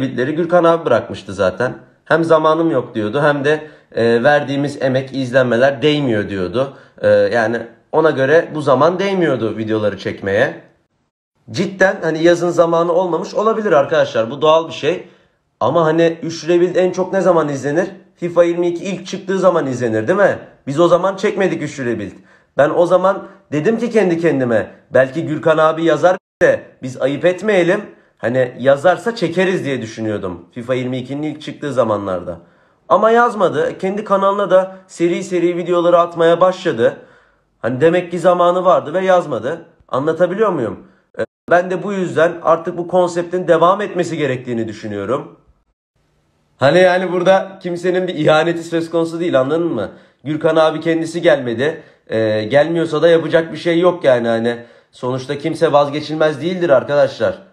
Tweetleri Gürkan abi bırakmıştı zaten. Hem zamanım yok diyordu hem de e, verdiğimiz emek, izlenmeler değmiyor diyordu. E, yani ona göre bu zaman değmiyordu videoları çekmeye. Cidden hani yazın zamanı olmamış olabilir arkadaşlar. Bu doğal bir şey. Ama hani 3 Rebuild en çok ne zaman izlenir? FIFA 22 ilk çıktığı zaman izlenir değil mi? Biz o zaman çekmedik 3 Rebuild. Ben o zaman dedim ki kendi kendime belki Gürkan abi yazar de biz ayıp etmeyelim. Hani yazarsa çekeriz diye düşünüyordum FIFA 22'nin ilk çıktığı zamanlarda. Ama yazmadı. Kendi kanalına da seri seri videoları atmaya başladı. Hani demek ki zamanı vardı ve yazmadı. Anlatabiliyor muyum? Ee, ben de bu yüzden artık bu konseptin devam etmesi gerektiğini düşünüyorum. Hani yani burada kimsenin bir ihaneti söz konusu değil anladın mı? Gürkan abi kendisi gelmedi. Ee, gelmiyorsa da yapacak bir şey yok yani hani. Sonuçta kimse vazgeçilmez değildir arkadaşlar.